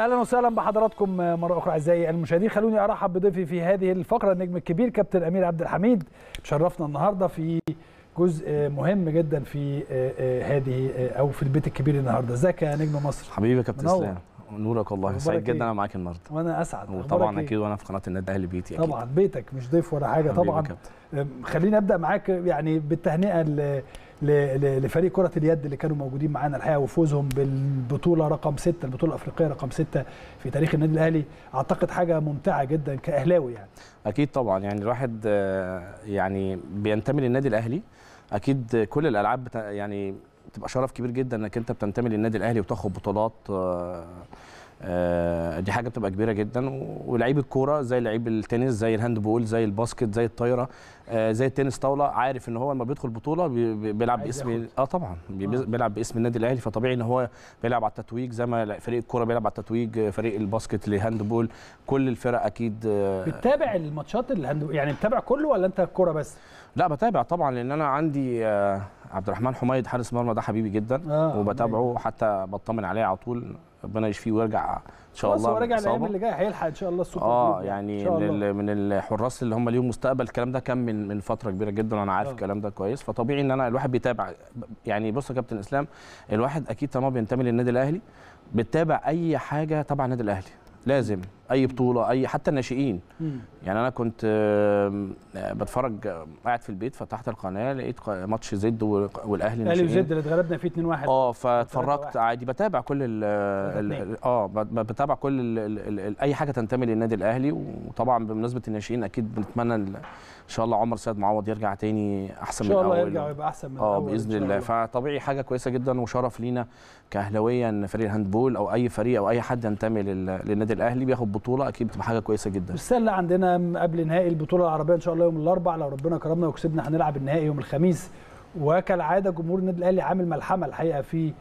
اهلا وسهلا بحضراتكم مره اخرى اعزائي المشاهدين خلوني ارحب بضيفي في هذه الفقره النجم الكبير كابتن امير عبد الحميد شرفنا النهارده في جزء مهم جدا في آه، آه، هذه آه، او في البيت الكبير النهارده ازيك يا نجم مصر حبيبي يا كابتن اسلام نورك والله سعيد جدا إيه؟ انا معاك النهارده وانا اسعد وطبعا إيه؟ اكيد وانا في قناه النادي الاهلي بيتي أكيد. طبعا بيتك مش ضيف ولا حاجه طبعا خليني ابدا معاك يعني بالتهنئه لفريق كره اليد اللي كانوا موجودين معانا الحقيقه وفوزهم بالبطوله رقم ستة البطوله الافريقيه رقم ستة في تاريخ النادي الاهلي اعتقد حاجه ممتعه جدا كاهلاوي يعني اكيد طبعا يعني الواحد آه، يعني بينتمي للنادي الاهلي اكيد كل الالعاب يعني تبقى شرف كبير جدا انك انت بتنتمي للنادي الاهلي وتاخد بطولات آه، آه، دي حاجه بتبقى كبيره جدا ولعيب الكوره زي لعيب التنس زي الهاند بول زي الباسكت زي الطايره آه، زي التنس طاوله عارف ان هو لما بيدخل بطوله بيلعب باسم اه طبعا بيلعب باسم النادي الاهلي فطبيعي ان هو بيلعب على التتويج زي ما فريق الكوره بيلعب على التتويج فريق الباسكت للهاند بول كل الفرق اكيد بتتابع الماتشات الهاند يعني بتتابع كله ولا انت الكوره بس لا بتابع طبعا لان انا عندي آه، عبد الرحمن حميد حارس مرمى ده حبيبي جدا آه وبتابعه حتى بطمن عليه على طول ربنا يشفيه ويرجع ان شاء الله هو راجع الايام اللي جايه هيلحق ان شاء الله السوبر اه يعني من, الله. من الحراس اللي هم ليهم مستقبل الكلام ده كان من من فتره كبيره جدا وانا عارف آه. الكلام ده كويس فطبيعي ان انا الواحد بيتابع يعني بص يا كابتن اسلام الواحد اكيد طالما بينتمي للنادي الاهلي بتتابع اي حاجه تبع النادي الاهلي لازم اي بطوله اي حتى الناشئين يعني انا كنت بتفرج قاعد في البيت فتحت القناه لقيت ماتش زد والاهلي الاهلي وزد اللي اتغلبنا فيه 2-1 اه فاتفرجت عادي بتابع كل الـ اه بتابع كل الـ الـ اي حاجه تنتمي للنادي الاهلي وطبعا بمناسبه الناشئين اكيد بنتمنى ان شاء الله عمر سيد معوض يرجع تاني احسن من الاول ان شاء الله يرجع ويبقى احسن من آه، الاول اه باذن الله فطبيعي حاجه كويسه جدا وشرف لينا كاهلاويه ان فريق الهاندبول او اي فريق او اي حد ينتمي للنادي الاهلي بياخد البطوله اكيد بتبقى حاجه كويسه جدا السله عندنا قبل نهائي البطوله العربيه ان شاء الله يوم الاربعاء لو ربنا كرمنا وكسبنا هنلعب النهائي يوم الخميس وكالعاده جمهور النادي الاهلي عامل ملحمه الحقيقه في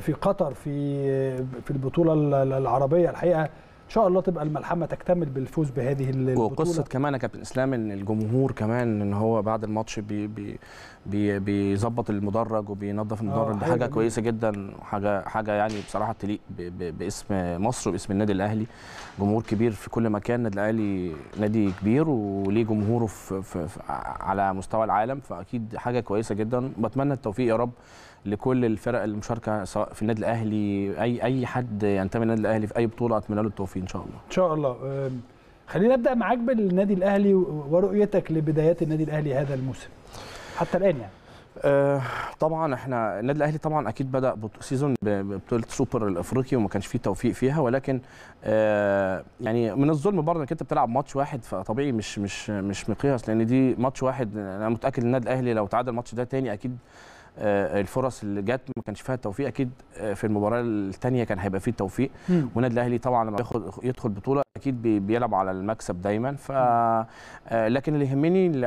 في قطر في في البطوله العربيه الحقيقه ان شاء الله تبقى الملحمه تكتمل بالفوز بهذه البطوله وقصه كمان يا كابتن اسلام ان الجمهور كمان ان هو بعد الماتش بيظبط بي بي المدرج وبينظف المدرج آه، دي حاجه جميل. كويسه جدا حاجه حاجه يعني بصراحه تليق باسم مصر وباسم النادي الاهلي جمهور كبير في كل مكان النادي الاهلي نادي كبير وليه جمهوره في, في, في على مستوى العالم فاكيد حاجه كويسه جدا وبتمنى التوفيق يا رب لكل الفرق المشاركه سواء في النادي الاهلي اي اي حد ينتمي للنادي الاهلي في اي بطوله اتمنى له التوفيق ان شاء الله ان شاء الله خلينا نبدا معاك بالنادي الاهلي ورؤيتك لبدايات النادي الاهلي هذا الموسم حتى الان يعني أه، طبعا احنا النادي الاهلي طبعا اكيد بدا سيزون ببطوله سوبر الافريقي وما كانش فيه توفيق فيها ولكن أه، يعني من الظلم برضه انك انت بتلعب ماتش واحد فطبيعي مش مش مش مقياس لان دي ماتش واحد انا متاكد ان النادي الاهلي لو تعادل الماتش ده تاني اكيد آه، الفرص اللي جت ما كانش فيها التوفيق اكيد آه، في المباراه الثانيه كان هيبقى فيه التوفيق والنادي الاهلي طبعا لما يدخل يدخل بطوله اكيد بيلعب على المكسب دايما ف آه، لكن اللي يهمني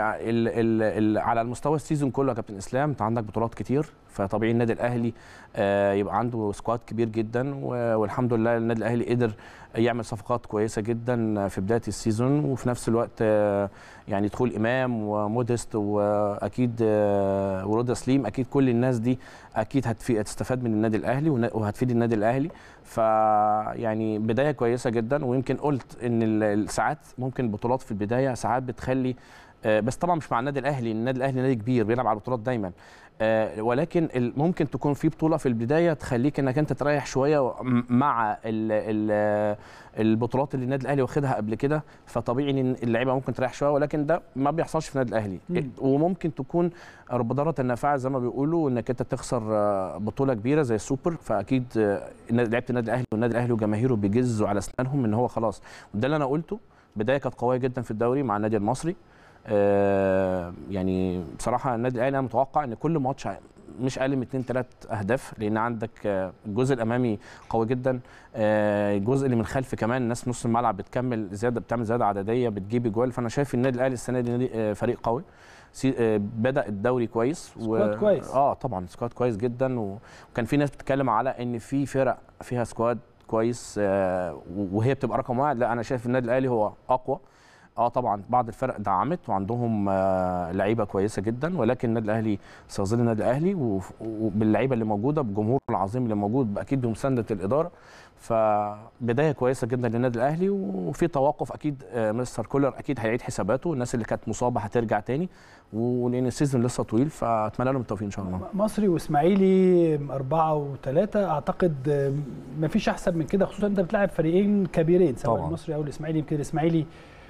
على المستوى السيزون كله يا كابتن اسلام انت عندك بطولات كتير فطبيعي النادي الاهلي آه، يبقى عنده سكواد كبير جدا والحمد لله النادي الاهلي قدر يعمل صفقات كويسه جدا في بدايه السيزون وفي نفس الوقت آه، يعني دخول امام وموديست واكيد آه، ورودا سليم اكيد كل الناس دي اكيد هتستفاد من النادي الاهلي وهتفيد النادي الاهلي فيعني بدايه كويسه جدا ويمكن قلت ان ساعات ممكن بطولات في البدايه ساعات بتخلي بس طبعا مش مع النادي الاهلي النادي الاهلي نادي كبير بيلعب على البطولات دايما آه، ولكن ممكن تكون في بطوله في البدايه تخليك انك انت تريح شويه مع البطولات اللي النادي الاهلي واخدها قبل كده فطبيعي ان اللعيبه ممكن تريح شويه ولكن ده ما بيحصلش في النادي الاهلي إيه، وممكن تكون ضاره النافعه زي ما بيقولوا انك انت تخسر آه، بطوله كبيره زي السوبر فاكيد آه، لعيبه النادي الاهلي والنادي الاهلي وجماهيره بيجزوا على اسنانهم ان هو خلاص وده اللي انا قلته بدايه كانت قويه جدا في الدوري مع النادي المصري آه، يعني بصراحه النادي الاهلي انا متوقع ان كل ماتش مش اقل من 2 3 اهداف لان عندك الجزء الامامي قوي جدا آه، الجزء اللي من الخلف كمان ناس نص الملعب بتكمل زياده بتعمل زياده عدديه بتجيب اجوال فانا شايف النادي الاهلي السنه دي آه، فريق قوي بدا الدوري كويس سكواد و... كويس اه طبعا سكواد كويس جدا وكان في ناس بتتكلم على ان في فرق فيها سكواد كويس وهي بتبقى رقم واحد لا انا شايف النادي الاهلي هو اقوى اه طبعا بعض الفرق دعمت وعندهم آه لعيبه كويسه جدا ولكن النادي الاهلي سيظل النادي الاهلي وباللعيبه اللي موجوده بجمهور العظيم اللي موجود اكيد بمسانده الاداره فبدايه كويسه جدا للنادي الاهلي وفي توقف اكيد آه مستر كولر اكيد هيعيد حساباته الناس اللي كانت مصابه هترجع تاني ولان السيزون لسه طويل فاتمنى لهم التوفيق ان شاء الله مصري واسماعيلي أربعة وثلاثة أعتقد آه، مفيش أحسن من كده خصوصا أنت بتلاعب فريقين كبيرين سواء طبعا. المصري أو الإسماعيلي يمكن الإسماعيلي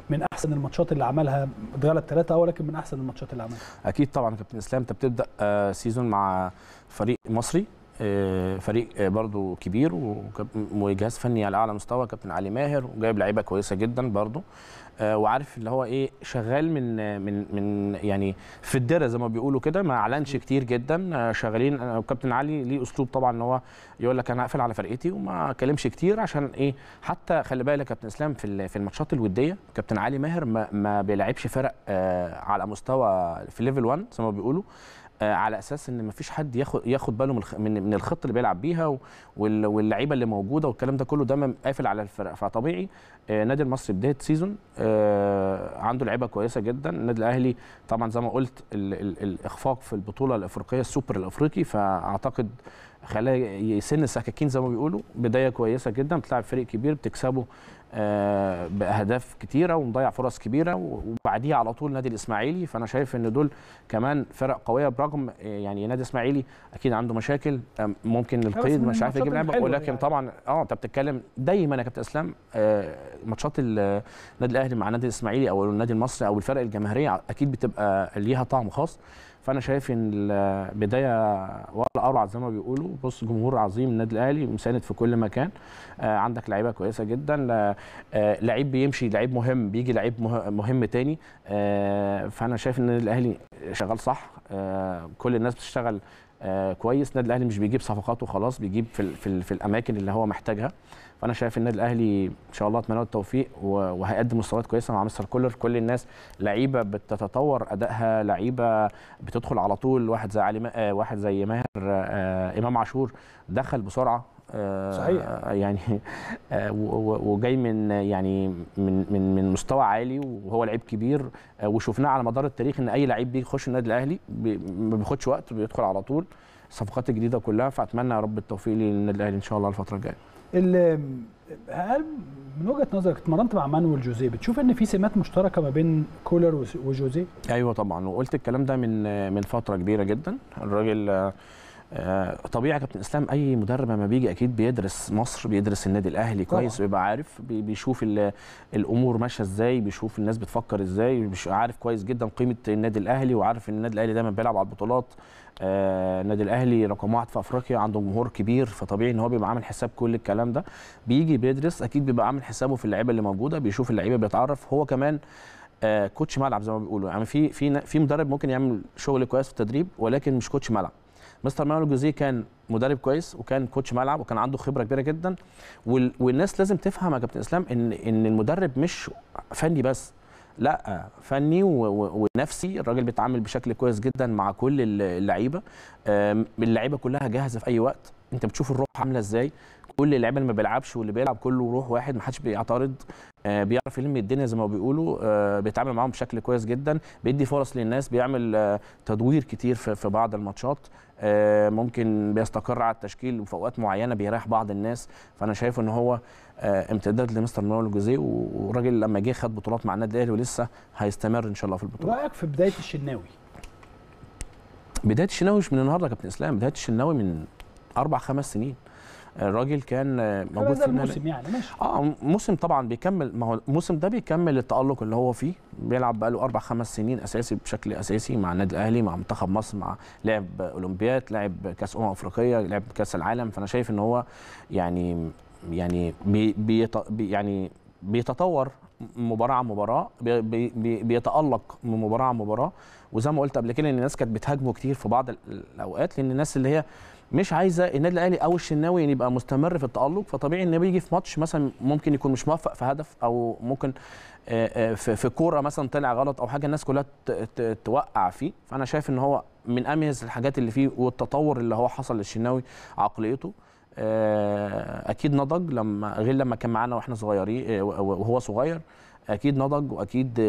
من احسن الماتشات اللي عملها اتغلب ثلاثه ولكن من احسن الماتشات اللي عملها اكيد طبعا كابتن اسلام انت بتبدا سيزون آه، مع فريق مصري آه، فريق آه، برضو كبير وجهاز فني على اعلى مستوى كابتن علي ماهر وجايب لعيبه كويسه جدا برضو آه، وعارف اللي هو ايه شغال من من من يعني في الدره زي ما بيقولوا كده ما اعلنش كتير جدا شغالين كابتن علي ليه اسلوب طبعا ان هو يقول لك انا هقفل على فرقتي وما اكلمش كتير عشان ايه حتى خلي بالك كابتن اسلام في في الماتشات الوديه كابتن علي ماهر ما, ما بيلعبش فرق على مستوى في ليفل 1 زي ما بيقولوا آه، على اساس ان مفيش حد ياخد ياخد باله من من الخطه اللي بيلعب بيها واللعيبه اللي موجوده والكلام ده كله ده قافل على الفرق فطبيعي آه، نادي المصري بدايه سيزون آه، عنده لعيبه كويسه جدا النادي الاهلي طبعا زي ما قلت الاخفاق في البطوله الافريقيه السوبر الافريقي فاعتقد خلاه يسن السكاكين زي ما بيقولوا بدايه كويسه جدا بتلعب فريق كبير بتكسبه آه، باهداف كتيره ومضيع فرص كبيره وبعديها على طول نادي الاسماعيلي فانا شايف ان دول كمان فرق قويه برغم آه، يعني نادي الاسماعيلي اكيد عنده مشاكل آه، ممكن القيد مش عارف يجيب لعبه ولكن يعني. طبعا اه انت بتتكلم دايما يا كابتن اسلام آه ماتشات النادي الاهلي مع النادي الاسماعيلي او النادي المصري او الفرق الجماهيريه اكيد بتبقى ليها طعم خاص فانا شايف ان البدايه ولا اروع زي ما بيقولوا بص جمهور عظيم النادي الاهلي مساند في كل مكان آه عندك لعيبه كويسه جدا آه لعيب بيمشي لعيب مهم بيجي لعيب مهم تاني آه فانا شايف ان النادي الاهلي شغال صح آه كل الناس بتشتغل آه كويس النادي الاهلي مش بيجيب صفقات وخلاص بيجيب في, في, في الاماكن اللي هو محتاجها فانا شايف النادي الاهلي ان شاء الله اتمنى له التوفيق وهيقدم مستويات كويسه مع مستر كولر كل الناس لعيبه بتتطور ادائها لعيبه بتدخل على طول واحد زي علي آه، واحد زي ماهر آه، آه، امام عاشور دخل بسرعه صحيح يعني وجاي من يعني من من من مستوى عالي وهو لعيب كبير وشفناه على مدار التاريخ ان اي لعيب بيخش النادي الاهلي ما بياخدش وقت بيدخل على طول الصفقات الجديده كلها فاتمنى يا رب التوفيق للنادي الاهلي ان شاء الله الفتره الجايه هل من وجهه نظرك اتمرنت مع مانويل جوزيه بتشوف ان في سمات مشتركه ما بين كولر وجوزيه؟ ايوه طبعا وقلت الكلام ده من من فتره كبيره جدا الراجل آه، طبيعي كابتن اسلام اي مدرب لما بيجي اكيد بيدرس مصر بيدرس النادي الاهلي كويس ويبقى عارف بيشوف الامور ماشيه ازاي بيشوف الناس بتفكر ازاي عارف كويس جدا قيمه النادي الاهلي وعارف ان النادي الاهلي دايما بيلعب على البطولات النادي آه، الاهلي رقم واحد في افريقيا عنده جمهور كبير فطبيعي ان هو بيبقى عامل حساب كل الكلام ده بيجي بيدرس اكيد بيبقى عامل حسابه في اللعيبه اللي موجوده بيشوف اللعيبه بيتعرف هو كمان آه كوتش ملعب زي ما بيقولوا يعني في في في مدرب ممكن يعمل شغل كويس في التدريب ولكن مش كوتش ملعب مستر مانويل جوزيه كان مدرب كويس وكان كوتش ملعب وكان عنده خبره كبيره جدا والناس لازم تفهم يا كابتن اسلام ان ان المدرب مش فني بس لا فني ونفسي الراجل بيتعامل بشكل كويس جدا مع كل اللعيبه اللعيبه كلها جاهزه في اي وقت انت بتشوف الروح عامله ازاي كل اللعيبه اللي ما بيلعبش واللي بيلعب كله روح واحد ما حدش بيعترض آه بيعرف يلم الدنيا زي ما بيقولوا آه بيتعامل معاهم بشكل كويس جدا بيدي فرص للناس بيعمل آه تدوير كتير في, في بعض الماتشات آه، ممكن بيستقر على التشكيل وفي اوقات معينه بيريح بعض الناس فانا شايف ان هو آه، امتداد لمستر مانويل جوزيه والراجل لما جه خد بطولات مع النادي الاهلي ولسه هيستمر ان شاء الله في البطولات رايك في بدايه الشناوي بدايه الشناوي مش من النهارده يا كابتن اسلام بدايه الشناوي من اربع خمس سنين الراجل كان موجود في الموسم يعني ماشي اه موسم طبعا بيكمل ما هو الموسم ده بيكمل التالق اللي هو فيه بيلعب بقى له اربع خمس سنين اساسي بشكل اساسي مع النادي الاهلي مع منتخب مصر مع لعب اولمبياد لعب كاس امم افريقيه لعب كاس العالم فانا شايف ان هو يعني يعني بي بي يعني بيتطور مباراه عن مباراه بي بي بيتالق من مباراه عن مباراه وزي ما قلت قبل كده ان الناس كانت بتهاجمه كتير في بعض الاوقات لان الناس اللي هي مش عايزه النادي الاهلي او الشناوي يعني يبقى مستمر في التالق فطبيعي ان بيجي في ماتش مثلا ممكن يكون مش موفق في هدف او ممكن آه، آه، في كوره مثلا طلع غلط او حاجه الناس كلها توقع فيه فانا شايف ان هو من اميز الحاجات اللي فيه والتطور اللي هو حصل للشناوي عقليته آه، اكيد نضج لما غير لما كان معانا واحنا صغيرين وهو صغير اكيد نضج واكيد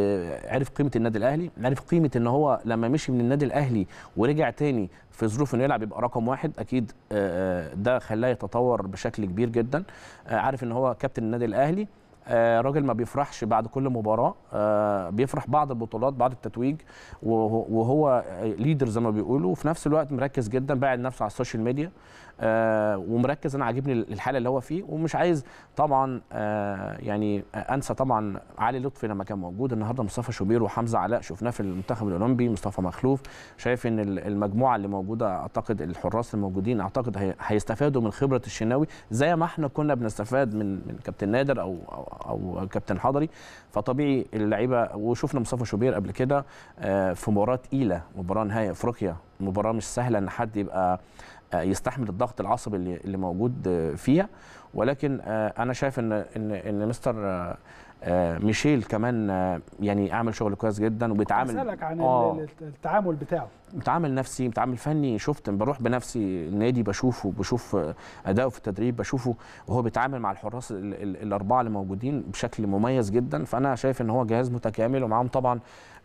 عرف قيمه النادي الاهلي عرف قيمه ان هو لما مشي من النادي الاهلي ورجع تاني في ظروف انه يلعب يبقى رقم واحد اكيد آه، آه، ده خلاه يتطور بشكل كبير جدا آه، عارف ان هو كابتن النادي الاهلي راجل ما بيفرحش بعد كل مباراه بيفرح بعض البطولات بعد التتويج وهو ليدر زي ما بيقولوا وفي نفس الوقت مركز جدا باعد نفسه على السوشيال ميديا آه، ومركز انا عاجبني الحاله اللي هو فيه ومش عايز طبعا آه، يعني انسى طبعا علي لطفي لما كان موجود النهارده مصطفى شوبير وحمزه علاء شفناه في المنتخب الاولمبي مصطفى مخلوف شايف ان المجموعه اللي موجوده اعتقد الحراس الموجودين اعتقد هيستفادوا من خبره الشناوي زي ما احنا كنا بنستفاد من من كابتن نادر او او, أو كابتن حضري فطبيعي اللعيبه وشفنا مصطفى شوبير قبل كده آه، في مباراه تقيله مباراه نهائي افريقيا مباراه مش سهله ان حد يبقى آه، يستحمل الضغط العصبي اللي, اللي موجود آه، فيها ولكن آه، انا شايف ان ان ان مستر ميشيل كمان يعني عامل شغل كويس جدا وبيتعامل اسالك عن آه التعامل بتاعه متعامل نفسي متعامل فني شفت بروح بنفسي النادي بشوفه بشوف اداؤه في التدريب بشوفه وهو بيتعامل مع الحراس الاربعه اللي موجودين بشكل مميز جدا فانا شايف ان هو جهاز متكامل ومعاهم طبعا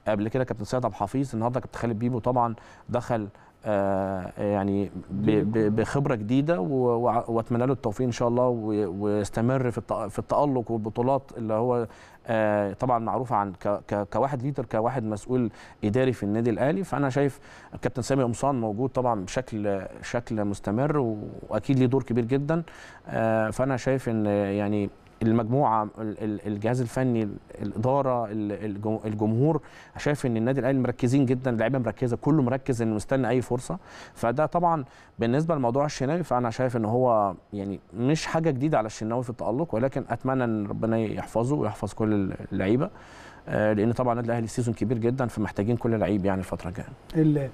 قبل كده كابتن سيد عبد الحفيظ النهارده كابتن خالد بيبو طبعا دخل آه، يعني بخبره جديده واتمنى له التوفيق ان شاء الله ويستمر في في التالق والبطولات اللي هو آه، طبعا معروف عن كواحد ليدر كواحد مسؤول اداري في النادي الاهلي فانا شايف الكابتن سامي قمصان موجود طبعا بشكل شكل مستمر واكيد ليه دور كبير جدا آه، فانا شايف ان يعني المجموعه الجهاز الفني الاداره الجمهور شايف ان النادي الاهلي مركزين جدا اللعيبه مركزه كله مركز انه مستني اي فرصه فده طبعا بالنسبه لموضوع الشناوي فانا شايف ان هو يعني مش حاجه جديده على الشناوي في التالق ولكن اتمنى ان ربنا يحفظه ويحفظ كل اللعيبه آه، لان طبعا النادي الاهلي سيزون كبير جدا فمحتاجين كل لعيب يعني الفتره الجايه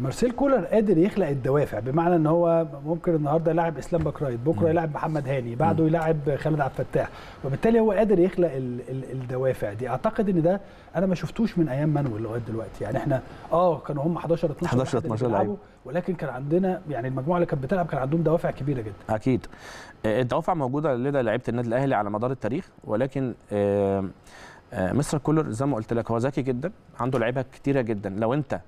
مارسيل كولر قادر يخلق الدوافع بمعنى ان هو ممكن النهارده يلاعب اسلام بكرايت بكره يلاعب محمد هاني بعده يلاعب خالد عبد الفتاح وبالتالي هو قادر يخلق ال ال الدوافع دي اعتقد ان ده انا ما شفتوش من ايام مانويل لغايه دلوقتي يعني احنا اه كانوا هم 11 12 11 12 لعيب ولكن كان عندنا يعني المجموعه اللي كانت بتلعب كان عندهم دوافع كبيره جدا اكيد آه، الدوافع موجوده لدى لعيبه النادي الاهلي على مدار التاريخ ولكن آه، آه، مستر كولر زي ما قلت لك هو ذكي جدا عنده لعيبه كتيره جدا لو انت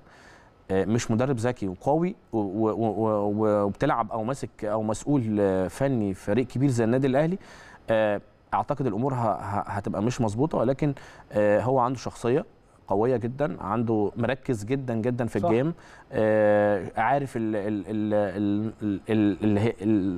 آه، مش مدرب ذكي وقوي وبتلعب او ماسك او مسؤول آه، فني فريق كبير زي النادي الاهلي آه، اعتقد الامور هتبقى مش مظبوطه ولكن هو عنده شخصيه قويه جدا عنده مركز جدا جدا في صح. الجيم آه عارف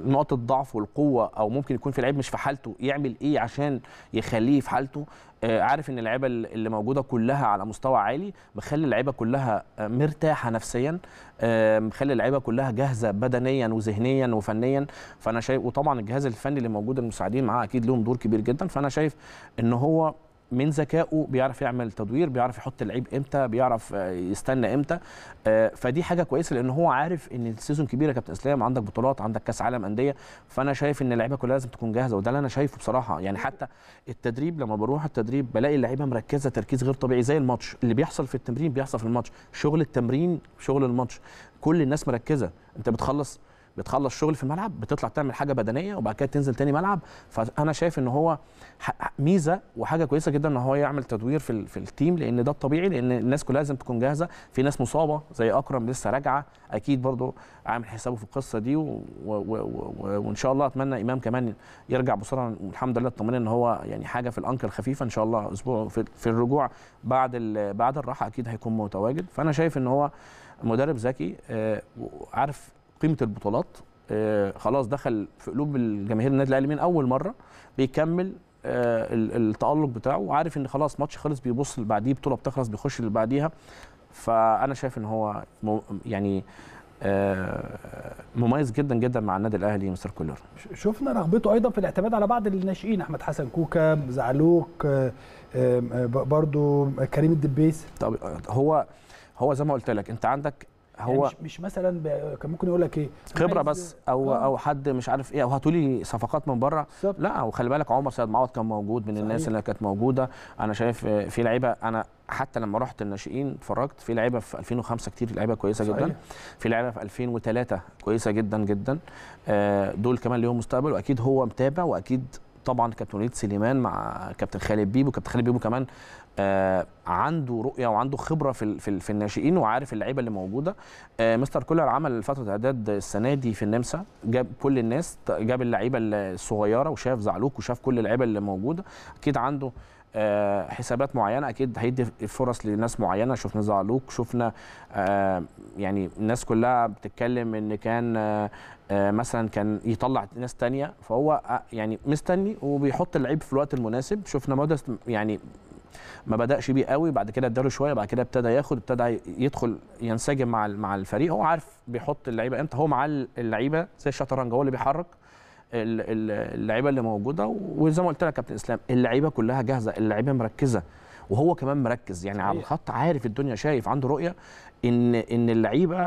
نقطه الضعف والقوه او ممكن يكون في لعيب مش في حالته يعمل ايه عشان يخليه في حالته آه عارف ان اللعيبه اللي موجوده كلها على مستوى عالي مخلي اللعيبه كلها آه، مرتاحه نفسيا آه مخلي اللعيبه كلها جاهزه بدنيا وذهنيا وفنيا فانا شايف وطبعا الجهاز الفني اللي موجود المساعدين معاه اكيد لهم دور كبير جدا فانا شايف ان هو من ذكائه بيعرف يعمل تدوير بيعرف يحط اللعيب امتى بيعرف آه، يستنى امتى آه، فدي حاجه كويسه لان هو عارف ان السيزون كبيره كابتن اسلام عندك بطولات عندك كاس عالم انديه فانا شايف ان اللعيبه كلها لازم تكون جاهزه وده اللي انا شايفه بصراحه يعني حتى التدريب لما بروح التدريب بلاقي اللعيبه مركزه تركيز غير طبيعي زي الماتش اللي بيحصل في التمرين بيحصل في الماتش شغل التمرين شغل الماتش كل الناس مركزه انت بتخلص بتخلص شغل في الملعب بتطلع تعمل حاجه بدنيه وبعد كده تنزل تاني ملعب فانا شايف ان هو ميزه وحاجه كويسه جدا ان هو يعمل تدوير في, في التيم لان ده الطبيعي لان الناس كلها لازم تكون جاهزه في ناس مصابه زي اكرم لسه راجعه اكيد برضو عامل حسابه في القصه دي و و و و وان شاء الله اتمنى امام كمان يرجع بسرعه والحمد لله اطمننا ان هو يعني حاجه في الانكل خفيفه ان شاء الله اسبوع في, في الرجوع بعد بعد الراحه اكيد هيكون متواجد فانا شايف ان هو مدرب ذكي آه، عارف قيمه البطولات آه، خلاص دخل في قلوب الجماهير النادي الاهلي من اول مره بيكمل آه، التالق بتاعه وعارف ان خلاص ماتش خلص بيبص اللي بعديه بطوله بتخلص بيخش اللي بعديها فانا شايف ان هو يعني آه، مميز جدا جدا مع النادي الاهلي مستر كولر شفنا رغبته ايضا في الاعتماد على بعض الناشئين احمد حسن كوكا زعلوك برضو كريم الدبيس طب هو هو زي ما قلت لك انت عندك يعني هو يعني مش مثلا كان ممكن يقول لك ايه خبره بس او آه. او حد مش عارف ايه او هاتوا لي صفقات من بره لا وخلي بالك عمر سيد معوض كان موجود من صحيح. الناس اللي كانت موجوده انا شايف في لعيبه انا حتى لما رحت الناشئين اتفرجت في لعيبه في 2005 كتير لعيبه كويسه صحيح. جدا في لعيبه في 2003 كويسه جدا جدا آه، دول كمان ليهم مستقبل واكيد هو متابع واكيد طبعا كابتن وليد سليمان مع كابتن خالد بيبو كابتن خالد بيبو كمان آه، عنده رؤيه وعنده خبره في في, في الناشئين وعارف اللعيبه اللي موجوده آه، مستر كولر عمل فتره اعداد السنه دي في النمسا جاب كل الناس جاب اللعيبه الصغيره وشاف زعلوك وشاف كل اللعيبه اللي موجوده اكيد عنده آه، حسابات معينه اكيد هيدي فرص لناس معينه شفنا زعلوك شفنا يعني الناس كلها بتتكلم ان كان مثلا كان يطلع ناس تانية فهو يعني مستني وبيحط اللعيب في الوقت المناسب شفنا مودست يعني ما بداش بيه قوي بعد كده اداله شويه بعد كده ابتدى ياخد ابتدى يدخل ينسجم مع مع الفريق هو عارف بيحط اللعيبه امتى هو مع اللعيبه زي الشطرنج هو اللي بيحرك اللعيبه اللي موجوده وزي ما قلت لك يا كابتن اسلام اللعيبه كلها جاهزه اللعيبه مركزه وهو كمان مركز يعني على الخط عارف الدنيا شايف عنده رؤيه ان ان اللعيبه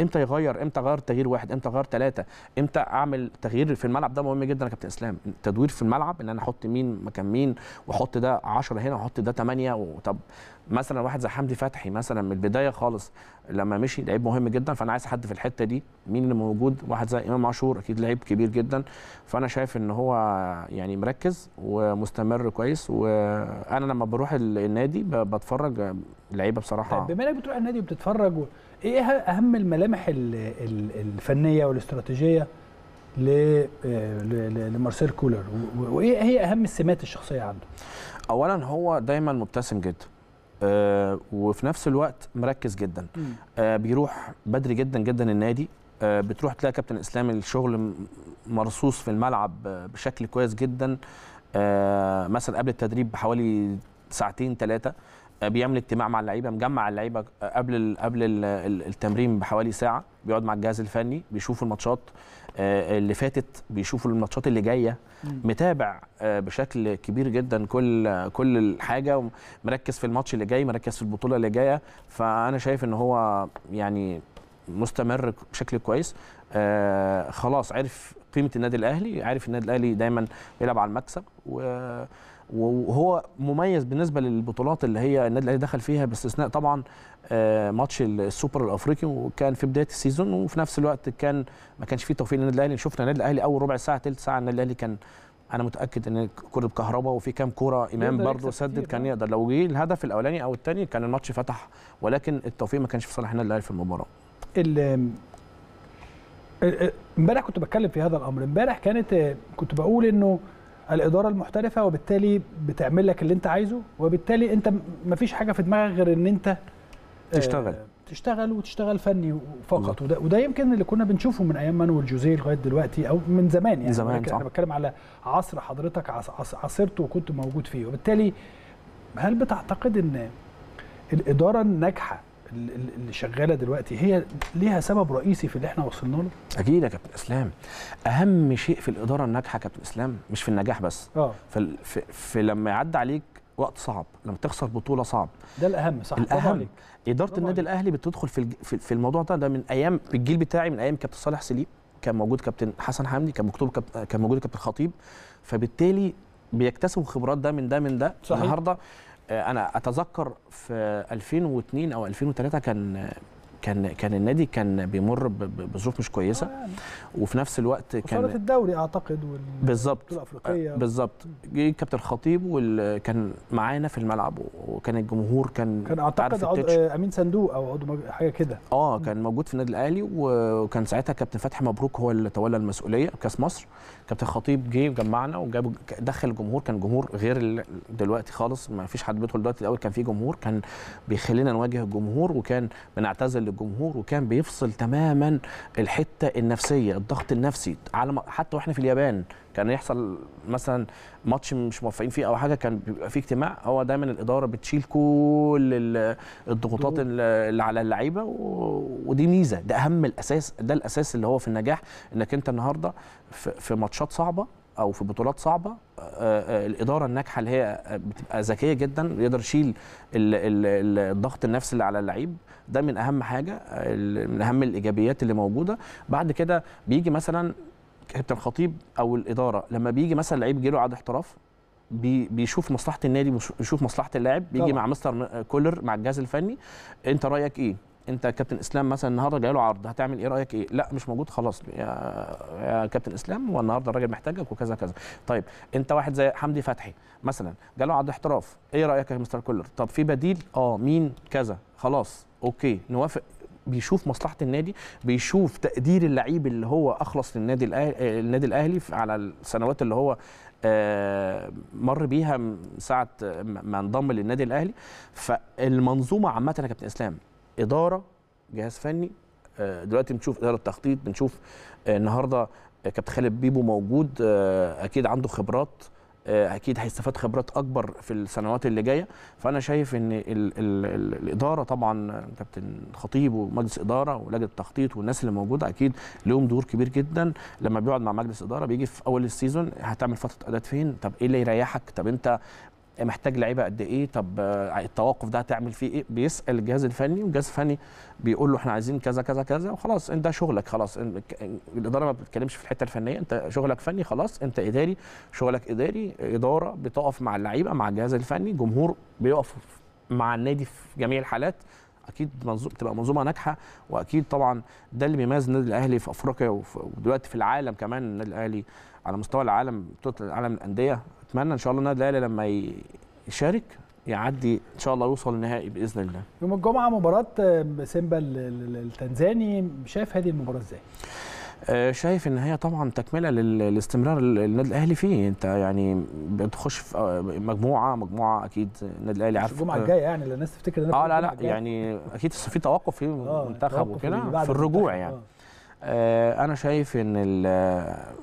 امتى يغير امتى غير تغيير واحد امتى غير ثلاثه امتى اعمل تغيير في الملعب ده مهم جدا يا كابتن اسلام التدوير في الملعب ان انا احط مين مكان مين واحط ده 10 هنا واحط ده 8 وطب مثلا واحد زي حمدي فتحي مثلا من البدايه خالص لما مشي لعيب مهم جدا فانا عايز حد في الحته دي مين اللي موجود واحد زي امام عاشور اكيد لعيب كبير جدا فانا شايف ان هو يعني مركز ومستمر كويس وانا لما بروح النادي بتفرج اللعيبه بصراحه طيب بما انك بتروح النادي وبتتفرج و... ايه أه-، اهم الملامح الفنيه والاستراتيجيه آه، لمارسيل كولر وايه هي اهم السمات الشخصيه عنده اولا هو دايما مبتسم جدا آه وفي نفس الوقت مركز جدا آه بيروح بدري جدا جدا النادي آه بتروح تلاقي كابتن اسلام الشغل مرصوص في الملعب بشكل كويس جدا آه، مثلا قبل التدريب بحوالي ساعتين ثلاثه بيعمل اجتماع مع اللعيبه مجمع اللعيبه قبل قبل التمرين بحوالي ساعه بيقعد مع الجهاز الفني بيشوف الماتشات آه، اللي فاتت بيشوف الماتشات اللي جايه متابع آه، بشكل كبير جدا كل كل الحاجه مركز في الماتش اللي جاي مركز في البطوله اللي جايه فانا شايف ان هو يعني مستمر بشكل كويس آه، خلاص عرف قيمه النادي الاهلي عارف النادي الاهلي دايما بيلعب على المكسب و وهو مميز بالنسبه للبطولات اللي هي النادي الاهلي دخل فيها باستثناء طبعا آه، ماتش السوبر الافريقي وكان في بدايه السيزون وفي نفس الوقت كان ما كانش فيه توفيق للنادي الاهلي شفنا النادي الاهلي اول ربع ساعه ثلث ساعه النادي الاهلي كان انا متاكد ان كره كهرباء وفي كام كوره امام برضه سدد كان آه. يقدر لو جه الهدف الاولاني او الثاني كان الماتش فتح ولكن التوفيق ما كانش في صالح النادي الاهلي في المباراه آه، امبارح كنت بتكلم في هذا الامر امبارح كانت كنت بقول انه الاداره المحترفه وبالتالي بتعمل لك اللي انت عايزه وبالتالي انت مفيش حاجه في دماغك غير ان انت آه، تشتغل تشتغل وتشتغل فني فقط وده, وده يمكن اللي كنا بنشوفه من ايام مانويل جوزيه لغايه دلوقتي او من زمان يعني زمان صح. انا بتكلم على عصر حضرتك عصرته وكنت موجود فيه وبالتالي هل بتعتقد ان الاداره الناجحه اللي شغاله دلوقتي هي ليها سبب رئيسي في اللي احنا وصلنا له؟ اكيد يا كابتن اسلام اهم شيء في الاداره الناجحه كابتن اسلام مش في النجاح بس اه في, في, في لما يعدي عليك وقت صعب لما تخسر بطوله صعب ده الاهم صح الاهم عليك. اداره النادي الاهلي بتدخل في في الموضوع ده ده من ايام الجيل بتاعي من ايام كابتن صالح سليم كان موجود كابتن حسن حمدي كان مكتوب كان موجود كابتن خطيب فبالتالي بيكتسبوا خبرات ده من ده من ده صحيح. النهارده آه، انا اتذكر في 2002 او 2003 كان كان كان النادي كان بيمر بظروف مش كويسه آه. وفي نفس الوقت كان الدوري اعتقد بالظبط آه، بالظبط جه كابتن خطيب وكان معانا في الملعب وكان الجمهور كان كان اعتقد عضو آه، امين صندوق او عضو حاجه كده اه كان موجود في النادي الاهلي وكان ساعتها كابتن فتحي مبروك هو اللي تولى المسؤوليه كاس مصر كابتن خطيب جه وجمعنا وجاب دخل الجمهور كان جمهور غير دلوقتي خالص ما فيش حد بيدخل دلوقتي الاول كان في جمهور كان بيخلينا نواجه الجمهور وكان بنعتزل للجمهور وكان بيفصل تماما الحته النفسيه الضغط النفسي على حتى واحنا في اليابان كان يحصل مثلا ماتش مش موفقين فيه او حاجه كان بيبقى فيه اجتماع هو دايما الاداره بتشيل كل الضغوطات اللي على اللعيبه ودي ميزه ده اهم الاساس ده الاساس اللي هو في النجاح انك انت النهارده في ماتشات صعبه او في بطولات صعبه آه، آه، الاداره الناجحه اللي هي آه، بتبقى ذكيه جدا يقدر يشيل الضغط النفسي اللي على اللعيب ده من اهم حاجه من اهم الايجابيات اللي موجوده بعد كده بيجي مثلا كابتن خطيب او الاداره لما بيجي مثلا لعيب جه له عقد احتراف بيشوف مصلحه النادي بيشوف مصلحه اللاعب بيجي طبعا. مع مستر كولر مع الجهاز الفني انت رايك ايه انت كابتن اسلام مثلا النهارده جاي له عرض هتعمل ايه رايك ايه لا مش موجود خلاص يا, يا كابتن اسلام هو النهارده الراجل محتاجك وكذا كذا طيب انت واحد زي حمدي فتحي مثلا له عرض احتراف ايه رايك يا مستر كولر طب في بديل اه مين كذا خلاص اوكي نوافق بيشوف مصلحه النادي بيشوف تقدير اللعيب اللي هو اخلص للنادي الاهلي النادي الاهلي على السنوات اللي هو آه، مر بيها ساعه ما انضم للنادي الاهلي فالمنظومه عامه يا كابتن اسلام اداره جهاز فني آه، دلوقتي بنشوف اداره تخطيط بنشوف آه، النهارده كابتن خالد بيبو موجود آه، اكيد عنده خبرات اكيد هيستفاد خبرات اكبر في السنوات اللي جايه فانا شايف ان الـ الـ الـ الاداره طبعا كابتن خطيب ومجلس اداره ولجنه التخطيط والناس اللي موجوده اكيد لهم دور كبير جدا لما بيقعد مع مجلس اداره بيجي في اول السيزون هتعمل فتره اداء فين طب ايه اللي يريحك طب انت محتاج لعيبه قد ايه طب آه، التوقف ده هتعمل فيه ايه بيسال الجهاز الفني والجهاز الفني بيقول له احنا عايزين كذا كذا كذا وخلاص انت شغلك خلاص الاداره ما بتتكلمش في الحته الفنيه انت شغلك فني خلاص انت اداري شغلك اداري اداره بتقف مع اللعيبه مع الجهاز الفني جمهور بيقف مع النادي في جميع الحالات اكيد منظومه تبقى منظومه ناجحه واكيد طبعا ده اللي بيميز النادي الاهلي في افريقيا ودلوقتي في العالم كمان النادي الاهلي على مستوى العالم بطوله العالم الانديه اتمنى ان شاء الله النادي الاهلي لما يشارك يعدي ان شاء الله يوصل النهائي باذن الله يوم الجمعه مباراه آه، سيمبا التنزاني شايف هذه المباراه ازاي آه، شايف ان هي طبعا تكمله للاستمرار النادي الاهلي فيه انت يعني بتخش في آه، مجموعه مجموعه اكيد النادي الاهلي عارف الجمعه الجايه يعني الناس تفتكر اه لا لا يعني اكيد في توقف في منتخب وكده في الرجوع يعني آه. آه، انا شايف ان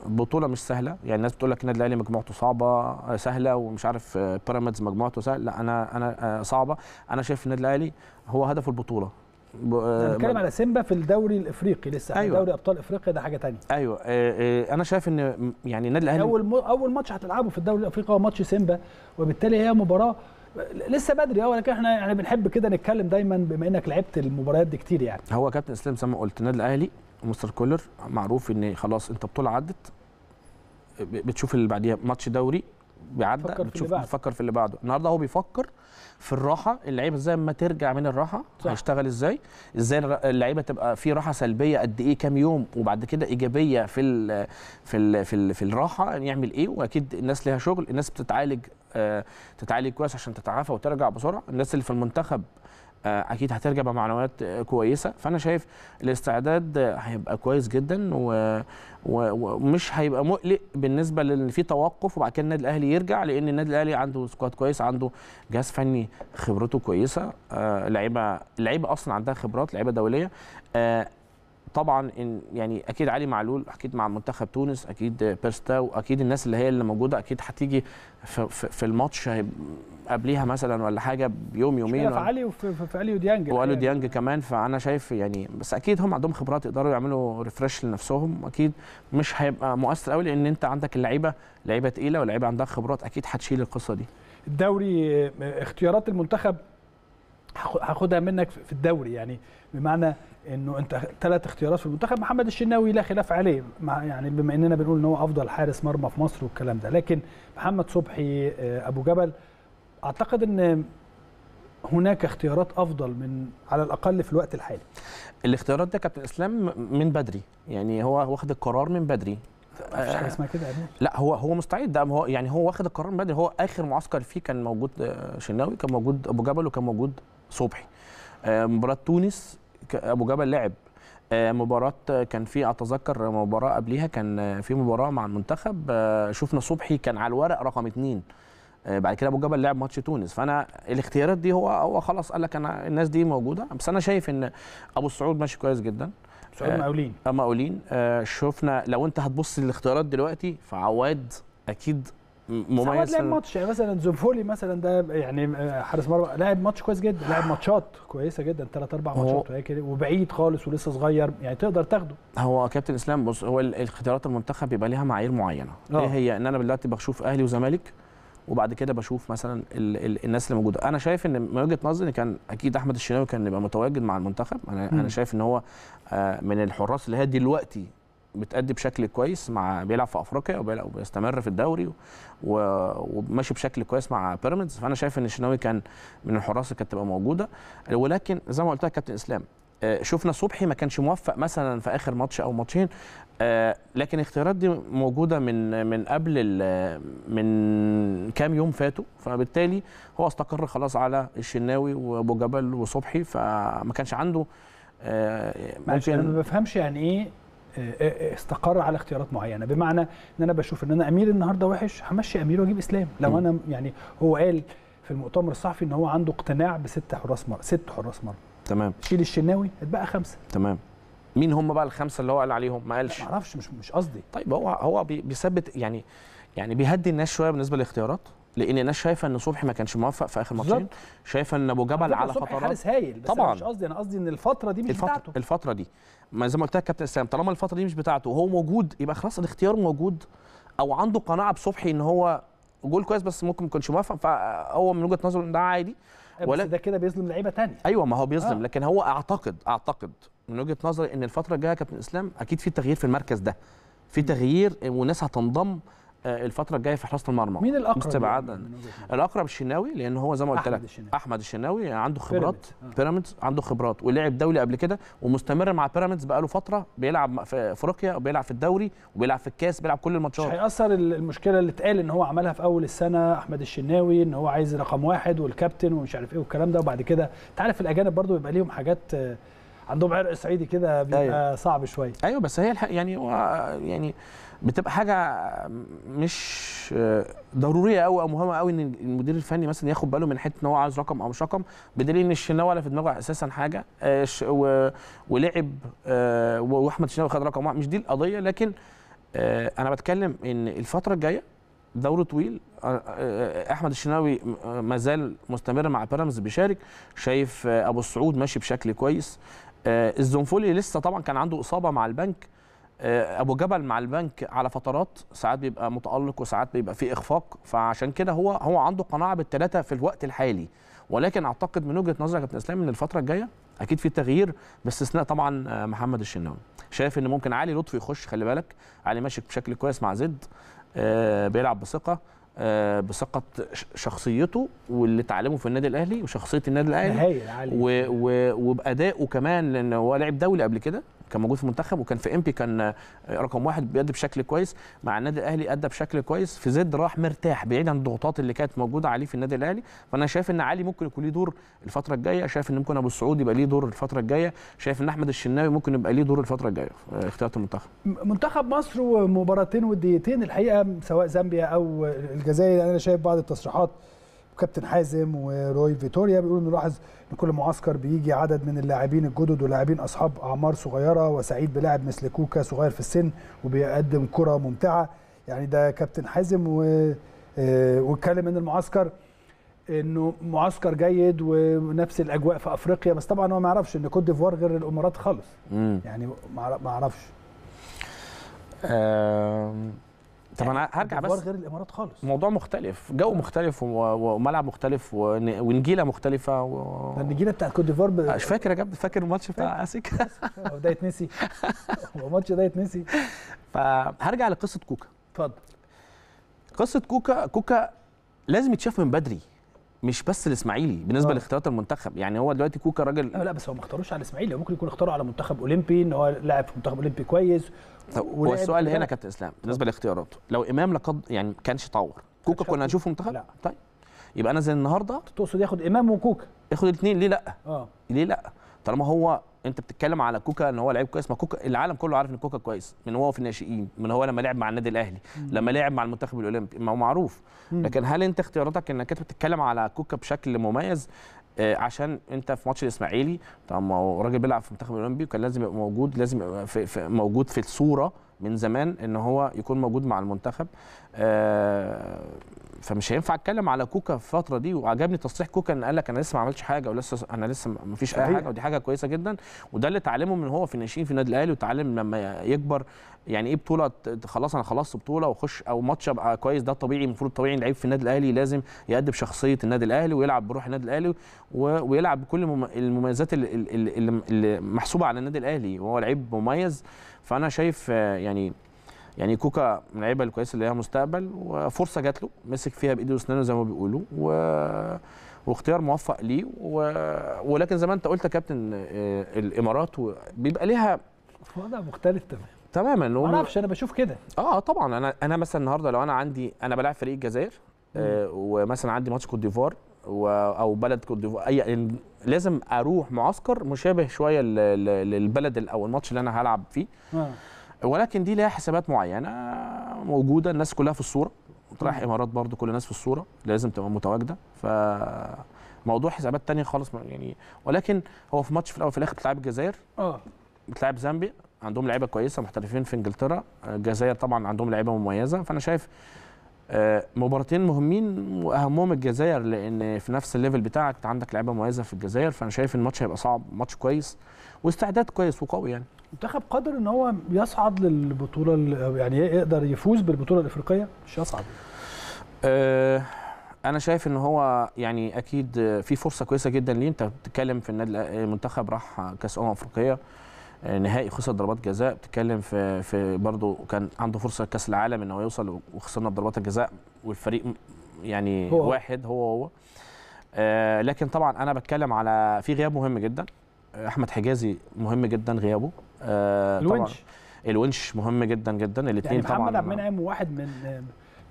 البطوله مش سهله يعني الناس بتقول لك النادي الاهلي مجموعته صعبه آه، سهله ومش عارف آه، بيراميدز مجموعته سهله لا انا انا صعبه انا شايف النادي الاهلي هو هدف البطوله بنتكلم على سيمبا في الدوري الافريقي لسه أيوة. دوري ابطال افريقيا ده حاجه ثانيه ايوه انا شايف ان يعني النادي الاهلي اول اول ماتش هتلعبه في الدوري الافريقي هو ماتش سيمبا وبالتالي هي مباراه لسه بدري اه ولكن احنا يعني بنحب كده نتكلم دايما بما انك لعبت المباريات دي كتير يعني هو كابتن اسلام سما قلت النادي الاهلي مستر كولر معروف ان خلاص انت بطوله عدت بتشوف اللي بعديها ماتش دوري بيعدي بتشوف بتفكر في اللي بعده النهارده هو بيفكر في الراحه اللعيبه ازاي ما ترجع من الراحه صح. هيشتغل ازاي ازاي اللعيبه تبقى في راحه سلبيه قد ايه كام يوم وبعد كده ايجابيه في الـ في الـ في, الـ في الراحه يعني يعمل ايه واكيد الناس ليها شغل الناس بتتعالج آه تتعالج كويس عشان تتعافى وترجع بسرعه الناس اللي في المنتخب آه، اكيد هترجع بمعنويات آه، كويسه فانا شايف الاستعداد هيبقى كويس جدا ومش هيبقى مقلق بالنسبه لان في توقف وبعد كده النادي الاهلي يرجع لان النادي الاهلي عنده سكواد كويس عنده جهاز فني خبرته كويسه آه، لعيبه لعيبه اصلا عندها خبرات لعيبه دوليه طبعا إن يعني اكيد علي معلول اكيد مع منتخب تونس اكيد بيرستاو اكيد الناس اللي هي اللي موجوده اكيد هتيجي في, في الماتش قبليها مثلا ولا حاجه بيوم يومين في علي وفي اليو ديانج واليو ديانج كمان فانا شايف يعني بس اكيد هم عندهم خبرات يقدروا يعملوا ريفرش لنفسهم اكيد مش هيبقى مؤثر قوي لان انت عندك اللعيبه لعيبه تقيله ولعيبه عندها خبرات اكيد هتشيل القصه دي الدوري اختيارات المنتخب هاخدها منك في الدوري يعني بمعنى انه انت ثلاث اختيارات في المنتخب محمد الشناوي لا خلاف عليه مع يعني بما اننا بنقول ان هو افضل حارس مرمى في مصر والكلام ده لكن محمد صبحي آه، ابو جبل اعتقد ان هناك اختيارات افضل من على الاقل في الوقت الحالي الاختيارات ده كابتن اسلام من بدري يعني هو واخد القرار من بدري مفيش حاجه اسمها كده لا هو هو مستعد ده هو يعني هو واخد القرار من بدري هو اخر معسكر فيه كان موجود آه، شناوي كان موجود ابو جبل وكان موجود صبحي آه، مباراه تونس ابو جبل لعب آه، مباراه كان في اتذكر مباراه قبليها كان في مباراه مع المنتخب آه، شفنا صبحي كان على الورق رقم اثنين بعد كده ابو جبل لعب ماتش تونس فانا الاختيارات دي هو هو خلاص قال لك انا الناس دي موجوده بس انا شايف ان ابو السعود ماشي كويس جدا سعود مقاولين مقاولين شفنا لو انت هتبص للاختيارات دلوقتي فعواد اكيد مميز لعب ماتش يعني مثلا زوفولي مثلا ده يعني آه، حارس مرمى لعب ماتش كويس جدا لعب ماتشات كويسه جدا ثلاث اربع ماتشات وهي كده وبعيد خالص ولسه صغير يعني تقدر تاخده هو كابتن اسلام بص هو اختيارات المنتخب بيبقى ليها معايير معينه أوه. ايه هي ان انا دلوقتي بشوف اهلي وزمالك وبعد كده بشوف مثلا الـ الـ الناس اللي موجوده انا شايف ان من وجهه نظري كان اكيد احمد الشناوي كان يبقى متواجد مع المنتخب انا م. انا شايف ان هو آه، من الحراس اللي هي دلوقتي بتأدي بشكل كويس مع بيلعب في افريقيا وبيستمر في الدوري وماشي بشكل كويس مع بيراميدز فانا شايف ان الشناوي كان من الحراس اللي كانت تبقى موجوده ولكن زي ما قلت لك كابتن اسلام آه، شفنا صبحي ما كانش موفق مثلا في اخر ماتش او ماتشين آه، لكن الاختيارات دي موجوده من من قبل من كام يوم فاتوا فبالتالي هو استقر خلاص على الشناوي وابو جبل وصبحي فما كانش عنده آه، ممكن انا ما بفهمش يعني ايه آه، آه، آه، استقر على اختيارات معينه بمعنى ان انا بشوف ان انا امير النهارده وحش همشي امير واجيب اسلام لو انا يعني هو قال في المؤتمر الصحفي ان هو عنده اقتناع بست حراس مرمى ست حراس مرمى تمام شيل الشناوي اتبقى خمسه تمام مين هم بقى الخمسه اللي هو قال عليهم ما قالش ما اعرفش مش مش قصدي طيب هو هو بيثبت يعني يعني بيهدي الناس شويه بالنسبه للاختيارات لان الناس شايفه ان صبحي ما كانش موفق في اخر ماتشين شايفه ان ابو جبل على فترات حارس هايل بس طبعا مش قصدي انا قصدي ان الفتره دي مش الفترة بتاعته الفتره دي ما زي ما قلت لك كابتن اسلام طالما الفتره دي مش بتاعته وهو موجود يبقى خلاص الاختيار موجود او عنده قناعه بصبحي ان هو جول كويس بس ممكن ما يكونش موفق فهو من وجهه نظره ان ده عادي ولا ده كده بيظلم لعيبه ثانيه ايوه ما هو بيظلم آه. لكن هو اعتقد اعتقد من وجهه نظري ان الفتره الجايه كابتن اسلام اكيد في تغيير في المركز ده في تغيير وناس هتنضم آه، الفتره الجايه في حراسه المرمى مين الاقرب يعني الاقرب الشناوي لان هو زي ما قلت لك احمد الشناوي عنده خبرات آه. بيراميدز آه. عنده خبرات ولعب دولي قبل كده ومستمر مع بيراميدز بقاله فتره بيلعب في افريقيا وبيلعب في الدوري وبيلعب في الكاس بيلعب كل الماتشات مش هياثر المشكله اللي اتقال ان هو عملها في اول السنه احمد الشناوي ان هو عايز رقم واحد والكابتن ومش عارف ايه والكلام ده وبعد كده انت عارف الاجانب برضو بيبقى ليهم حاجات آه، عندهم عرق صعيدي كده بيبقى أيوة. صعب شويه ايوه بس هي الحق يعني يعني بتبقى حاجه مش ضروريه قوي او مهمه قوي ان المدير الفني مثلا ياخد باله من حته ان هو عايز رقم او مش رقم بدليل ان الشناوي ولا في دماغه اساسا حاجه آه، ولعب آه، واحمد الشناوي خد رقم واحد مش دي القضيه لكن آه، انا بتكلم ان الفتره الجايه دوره طويل احمد الشناوي ما زال مستمر مع بيراميدز بيشارك شايف ابو السعود ماشي بشكل كويس الزنفولي لسه طبعا كان عنده اصابه مع البنك آه، ابو جبل مع البنك على فترات ساعات بيبقى متالق وساعات بيبقى فيه اخفاق فعشان كده هو هو عنده قناعه بالثلاثه في الوقت الحالي ولكن اعتقد من وجهه نظرك يا كابتن اسلام ان الفتره الجايه اكيد في تغيير باستثناء طبعا آه، محمد الشناوي شايف ان ممكن علي لطفي يخش خلي بالك علي ماشي بشكل كويس مع زد آه، بيلعب بثقه بثقه شخصيته واللي تعلمه في النادي الاهلي وشخصيه النادي الاهلي و... و... وبادائه كمان لان هو لعب دولي قبل كده كان موجود في المنتخب وكان في امبي كان آه، رقم واحد بيأدي بشكل كويس مع النادي الاهلي ادى بشكل كويس في زد راح مرتاح بعيد عن الضغوطات اللي كانت موجوده عليه في النادي الاهلي فانا شايف ان علي ممكن يكون ليه دور الفتره الجايه شايف ان ممكن ابو السعود يبقى ليه دور الفتره الجايه شايف ان احمد الشناوي ممكن يبقى ليه دور الفتره الجايه في اختيارات المنتخب منتخب مصر ومباراتين وديتين الحقيقه سواء زامبيا او الجزائر انا شايف بعض التصريحات وكابتن حازم وروي فيتوريا بيقولوا نلاحظ ان كل معسكر بيجي عدد من اللاعبين الجدد ولاعبين اصحاب اعمار صغيره وسعيد بلاعب مثل كوكا صغير في السن وبيقدم كره ممتعه يعني ده كابتن حازم و آه، واتكلم ان المعسكر انه معسكر جيد ونفس الاجواء في افريقيا بس طبعا هو ما يعرفش ان كوت ديفوار غير الامارات خالص يعني ما اعرفش طب انا يعني هرجع بس غير الامارات خالص موضوع مختلف جو مختلف وملعب مختلف ونجيله مختلفه و... النجيله بتاعت كوت ديفوار ب... مش فاكر يا جد فاكر الماتش بتاع اسيك هو ده يتنسي هو الماتش ده يتنسي فهرجع لقصه كوكا اتفضل قصه كوكا كوكا لازم يتشاف من بدري مش بس الاسماعيلي بالنسبه آه. لاختيارات المنتخب يعني هو دلوقتي كوكا راجل لا بس هو ما اختاروش على الاسماعيلي ممكن يكون اختاروا على منتخب اولمبي ان هو لاعب في منتخب اولمبي كويس هو السؤال هنا كابتن اسلام بالنسبه لاختياراته لو امام لقد يعني ما كانش طور كوكا كنا هنشوفه منتخب لا طيب يبقى انا زي النهارده تقصد ياخد امام وكوكا ياخد الاثنين ليه لا اه ليه لا طالما هو انت بتتكلم على كوكا ان هو لعيب كويس ما كوكا العالم كله عارف ان كوكا كويس من هو في الناشئين من هو لما لعب مع النادي الاهلي مم. لما لعب مع المنتخب الاولمبي ما هو معروف مم. لكن هل انت اختياراتك انك انت بتتكلم على كوكا بشكل مميز آه، عشان انت في ماتش الاسماعيلي طب ما هو راجل بيلعب في المنتخب الاولمبي وكان لازم يبقى موجود لازم يبقى في, في موجود في الصوره من زمان ان هو يكون موجود مع المنتخب آه، فمش هينفع اتكلم على كوكا في الفتره دي وعجبني تصريح كوكا ان قال لك انا لسه ما عملتش حاجه ولسه انا لسه ما فيش اي حاجه ودي حاجه كويسه جدا وده اللي اتعلمه من هو في الناشئين في النادي الاهلي وتعلم لما يكبر يعني ايه بطوله خلاص انا خلصت بطوله واخش او ماتش ابقى كويس ده طبيعي المفروض طبيعي لعيب في النادي الاهلي لازم يأدب شخصيه النادي الاهلي ويلعب بروح النادي الاهلي ويلعب بكل المميزات اللي محسوبه على النادي الاهلي وهو لعيب مميز فانا شايف آه، يعني يعني كوكا من اللعيبه الكويسه اللي ليها مستقبل وفرصه جات له مسك فيها بايده واسنانه زي ما بيقولوا و... واختيار موفق ليه و... ولكن زي ما انت قلت يا كابتن آه، الامارات بيبقى ليها وضع مختلف تماما تماما ما اعرفش انا بشوف كده اه طبعا انا انا مثلا النهارده لو انا عندي انا بلاعب فريق الجزائر آه ومثلا عندي ماتش كوت ديفوار و... او بلد كوت ديفوار اي لازم اروح معسكر مشابه شويه للبلد او الماتش اللي انا هلعب فيه آه. ولكن دي ليها حسابات معينه موجوده الناس كلها في الصوره رايح آه. امارات برضو كل الناس في الصوره لازم تبقى متواجده ف موضوع حسابات تانية خالص يعني ولكن هو في ماتش في الاول في الاخر بتلعب الجزائر اه بتلعب زامبيا عندهم لعيبه كويسه محترفين في انجلترا آه، الجزائر طبعا عندهم لعيبه مميزه فانا شايف آه، مباراتين مهمين واهمهم الجزائر لان في نفس الليفل بتاعك عندك لعيبه مميزه في الجزائر فانا شايف الماتش هيبقى صعب ماتش كويس واستعداد كويس وقوي يعني منتخب قادر ان هو يصعد للبطوله يعني يقدر يفوز بالبطوله الافريقيه مش يصعد آه، انا شايف ان هو يعني اكيد في فرصه كويسه جدا ليه انت بتتكلم في النادي منتخب راح كاس امم افريقيه نهائي خسر ضربات جزاء بتتكلم في في برضه كان عنده فرصه كاس العالم ان هو يوصل وخسرنا بضربات الجزاء والفريق يعني هو واحد هو هو آه لكن طبعا انا بتكلم على في غياب مهم جدا آه، احمد حجازي مهم جدا غيابه آه الونش طبعا الونش مهم جدا جدا الاثنين يعني طبعا محمد عبد المنعم واحد من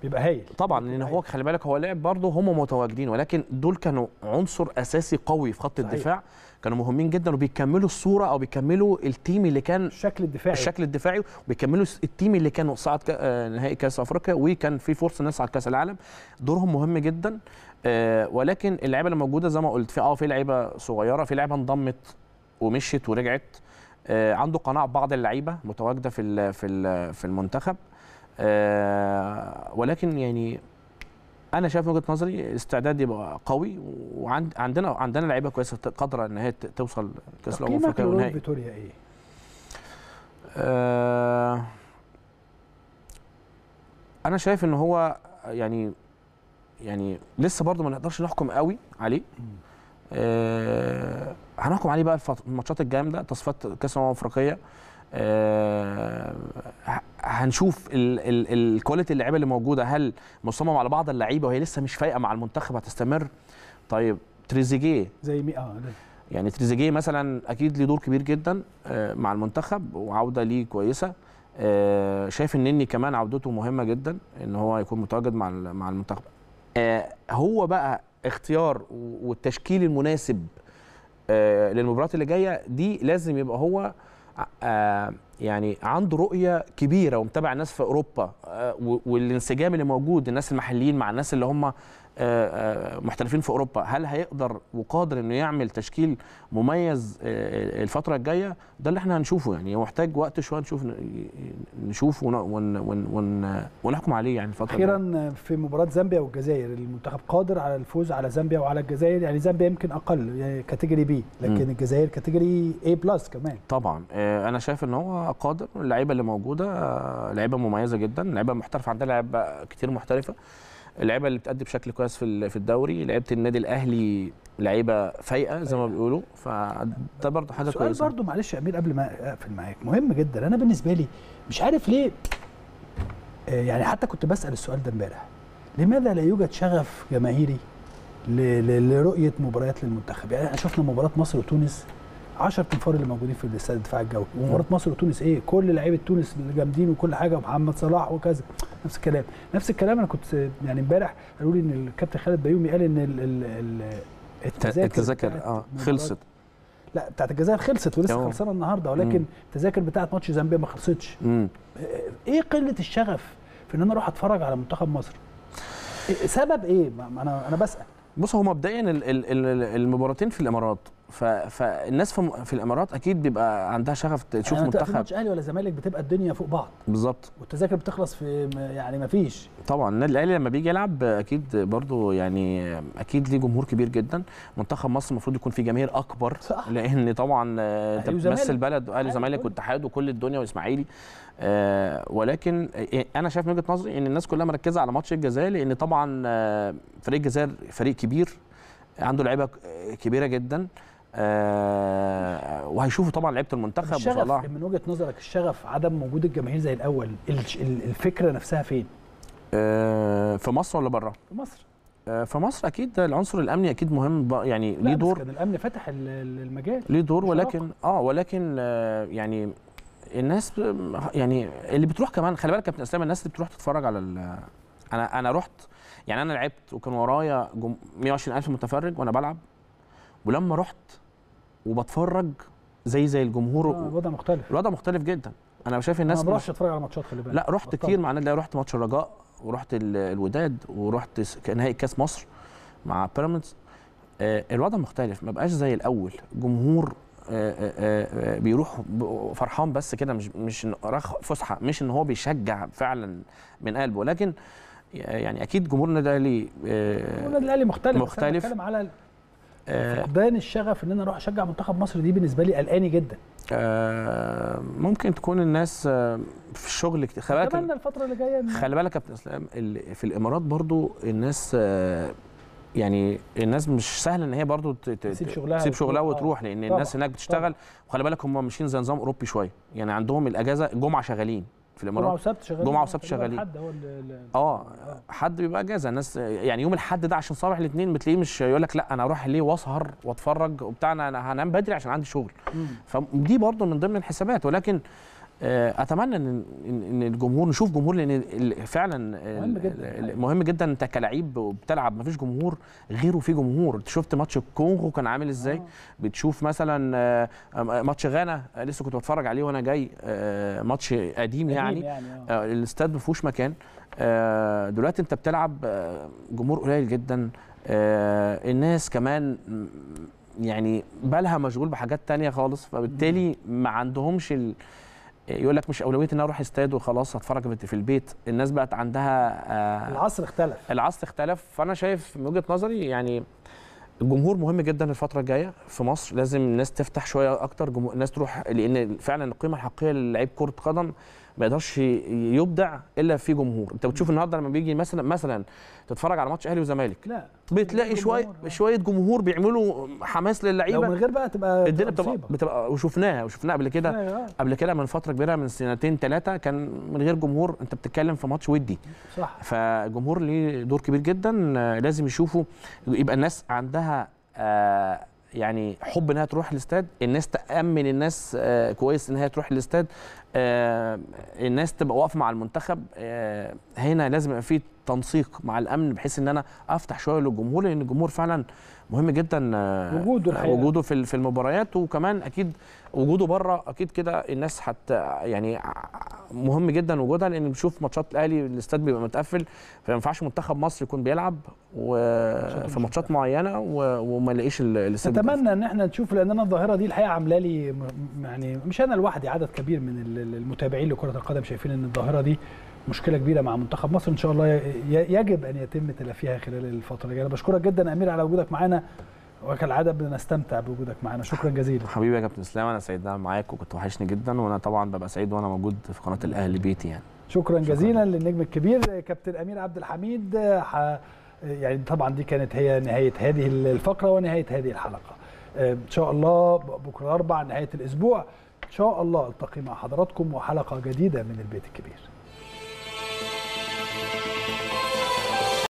بيبقى هايل طبعا لان هو خلي بالك هو لعب برضه هم متواجدين ولكن دول كانوا عنصر اساسي قوي في خط صحيح. الدفاع كانوا مهمين جدا وبيكملوا الصوره او بيكملوا التيم اللي كان الشكل الدفاعي الشكل الدفاعي وبيكملوا التيم اللي كانوا صعد آه، نهائي كاس افريقيا وكان في فرصه انها تصعد كاس العالم دورهم مهم جدا آه، ولكن اللعيبه اللي موجوده زي ما قلت في اه في لعيبه صغيره في لعيبه انضمت ومشيت ورجعت آه، عنده قناعه بعض اللعيبه متواجده في في في المنتخب آه، ولكن يعني انا شايف من وجهه نظري استعداد يبقى قوي وعندنا عندنا لعيبه كويسه قادره ان هي توصل كاس الامم الافريقيه والنهائي فيتوريا ايه؟ آه انا شايف ان هو يعني يعني لسه برضه ما نقدرش نحكم قوي عليه آه هنحكم عليه بقى الماتشات الجامده تصفيات كاس الامم الافريقيه آه، هنشوف الكواليتي اللعيبه اللي موجوده هل مصمم على بعض اللعيبه وهي لسه مش فايقه مع المنتخب هتستمر طيب تريزيجيه زي مين اه يعني تريزيجيه مثلا اكيد ليه دور كبير جدا آه، مع المنتخب وعوده ليه كويسه آه، شايف النني كمان عودته مهمه جدا ان هو يكون متواجد مع مع المنتخب هو بقى اختيار والتشكيل المناسب للمباريات اللي جايه دي لازم يبقى هو آه، يعني عنده رؤيه كبيره ومتابع الناس في اوروبا آه، والانسجام اللي موجود الناس المحليين مع الناس اللي هم آه، آه، محترفين في اوروبا هل هيقدر وقادر انه يعمل تشكيل مميز آه، الفتره الجايه ده اللي احنا هنشوفه يعني هو محتاج وقت شويه نشوف نشوف ون ون ون ونحكم عليه يعني الفتره اخيرا في مباراه زامبيا والجزائر المنتخب قادر على الفوز على زامبيا وعلى الجزائر يعني زامبيا يمكن اقل يعني كاتيجوري بي لكن م. الجزائر كاتيجوري اي بلس كمان طبعا انا شايف ان هو قادر اللعيبه اللي موجوده لعيبه مميزه جدا لعيبه محترفه عندها لعيبه كتير محترفه اللعيبه اللي بتأدي بشكل كويس في في الدوري لعيبه النادي الاهلي لعيبه فايقه زي ما بيقولوا فده برضه حاجه كويسه سؤال برضه معلش يا امير قبل ما اقفل معاك مهم جدا انا بالنسبه لي مش عارف ليه آه، يعني حتى كنت بسال السؤال ده امبارح لماذا لا يوجد شغف جماهيري لرؤيه مباريات للمنتخب يعني احنا شفنا مباراه مصر وتونس 10 تنفار اللي موجودين في الاستاد الدفاع الجوي ومباراه مصر وتونس ايه كل لعيبه تونس الجامدين جامدين وكل حاجه ومحمد صلاح وكذا نفس الكلام نفس الكلام انا كنت يعني امبارح قالوا لي ان الكابتن خالد بيومي قال ان التذاكر التذاكر اه خلصت لا بتاعت الجزائر خلصت ولسه خلصانه النهارده ولكن التذاكر بتاعت ماتش زامبيا ما خلصتش ايه قله الشغف في ان انا اروح اتفرج على منتخب مصر إيه، سبب ايه انا انا بسال بص هو مبدئيا المباراتين في الامارات فالناس في, في الامارات اكيد بيبقى عندها شغف تشوف يعني منتخب ماتش اهلي ولا زمالك بتبقى الدنيا فوق بعض بالظبط والتذاكر بتخلص في يعني ما فيش طبعا النادي الاهلي لما بيجي يلعب اكيد برضو يعني اكيد ليه جمهور كبير جدا منتخب مصر المفروض يكون فيه جماهير اكبر صح. لان طبعا آه، انت بتمثل بلد اهلي وزمالك والاتحاد وكل الدنيا واسماعيلي آه ولكن آه، انا شايف من وجهه نظري ان الناس كلها مركزه على ماتش الجزائر لان طبعا آه، فريق الجزائر فريق كبير عنده لعيبه كبيره جدا آه وهيشوفوا طبعا لعيبه المنتخب وصلاح من وجهه نظرك الشغف عدم وجود الجماهير زي الاول الفكره نفسها فين؟ آه في مصر ولا بره؟ في مصر آه، في مصر اكيد العنصر الامني اكيد مهم يعني ليه دور كان الامن فتح المجال ليه دور ولكن اه ولكن آه يعني الناس يعني اللي بتروح كمان خلي بالك يا كابتن اسلام الناس اللي بتروح تتفرج على انا انا رحت يعني انا لعبت وكان ورايا 120000 متفرج وانا بلعب ولما رحت وبتفرج زي زي الجمهور آه، الوضع مختلف الوضع مختلف جدا انا شايف الناس ما بروحش اتفرج على ماتشات خلي بالك لا رحت كتير مع النادي رحت ماتش الرجاء ورحت الوداد ورحت نهائي كاس مصر مع بيراميدز آه، الوضع مختلف ما بقاش زي الاول جمهور آه، بيروح فرحان بس كده مش مش فسحه مش ان هو بيشجع فعلا من قلبه لكن يعني اكيد جمهور النادي الاهلي النادي الاهلي مختلف مختلف على آه، فقدان الشغف ان انا اروح اشجع منتخب مصر دي بالنسبه لي قلقاني جدا آه ممكن تكون الناس آه، في الشغل كتير خلي بالك الفتره اللي جايه خلي بالك يا كابتن اسلام في الامارات برضو الناس آه يعني الناس مش سهل ان هي برضو تسيب شغلها تسيب شغلها وتروح لان آه، الناس هناك بتشتغل وخلي بالك هم ماشيين زي نظام اوروبي شويه يعني عندهم الاجازه الجمعه شغالين في الامارات جمعه وسبت شغالين جمعه وسبت شغالين حد هو آه،, اه حد بيبقى اجازه الناس يعني يوم الحد ده عشان صباح الاثنين بتلاقيه مش يقول لك لا انا اروح ليه واسهر واتفرج وبتاع انا هنام بدري عشان عندي شغل مم. فدي برضه من ضمن الحسابات ولكن آه، اتمنى ان ان الجمهور نشوف جمهور لان فعلا مهم جدا مهم جدا انت كلاعب وبتلعب ما فيش جمهور غيره في جمهور انت شفت ماتش الكونغو كان عامل ازاي آه. بتشوف مثلا آه، ماتش غانا لسه كنت بتفرج عليه وانا جاي ماتش قديم يعني, يعني، الاستاد ما فيهوش مكان دلوقتي انت بتلعب جمهور قليل جدا الناس كمان يعني بالها مشغول بحاجات تانية خالص فبالتالي ما عندهمش يقول لك مش اولويه ان اروح استاد وخلاص اتفرج في البيت الناس بقت عندها آه، العصر اختلف العصر اختلف فانا شايف من وجهه نظري يعني الجمهور مهم جدا الفتره الجايه في مصر لازم الناس تفتح شويه اكتر الناس تروح لان فعلا القيمه الحقيقيه للعيب كره قدم ما يقدرش يبدع الا في جمهور انت بتشوف النهارده لما بيجي مثلا مثلا تتفرج على ماتش اهلي وزمالك لا بتلاقي شويه شويه جمهور بيعملوا حماس للعيبه لو من غير بقى تبقى الدنيا بتبقى, بتبقى وشفناها وشفناها قبل كده آه. قبل كده من فتره كبيره من سنتين ثلاثه كان من غير جمهور انت بتتكلم في ماتش ودي صح فالجمهور ليه دور كبير جدا آه، لازم يشوفوا يبقى الناس عندها آه يعني حب انها تروح الاستاد الناس تامن الناس آه، كويس انها تروح الاستاد آه، الناس تبقى واقفه مع المنتخب آه، هنا لازم يبقى في تنسيق مع الامن بحيث ان انا افتح شويه للجمهور لان الجمهور فعلا مهم جدا وجوده الحقيقة. وجوده في في المباريات وكمان اكيد وجوده بره اكيد كده الناس حتى يعني مهم جدا وجودها لان بنشوف ماتشات الاهلي الاستاد بيبقى متقفل فما ينفعش منتخب مصر يكون بيلعب و... في ماتشات معينه و... وما يلاقيش الاستاد اتمنى ان احنا نشوف لان انا الظاهره دي الحقيقه عامله لي يعني مش انا لوحدي عدد كبير من المتابعين لكره القدم شايفين ان الظاهره دي مشكله كبيره مع منتخب مصر ان شاء الله يجب ان يتم تلافيها خلال الفتره الجايه انا بشكرك جدا امير على وجودك معانا وكالعاده بنستمتع بوجودك معانا شكرا جزيلا حبيبي يا كابتن اسلام انا سعيد معاك وكنت وحشني جدا وانا طبعا ببقى سعيد وانا موجود في قناه الاهلي بيتي يعني شكرا, شكرا جزيلا للنجم الكبير كابتن امير عبد الحميد ح... يعني طبعا دي كانت هي نهايه هذه الفقره ونهايه هذه الحلقه ان شاء الله بكره اربع نهايه الاسبوع ان شاء الله التقي مع حضراتكم وحلقه جديده من البيت الكبير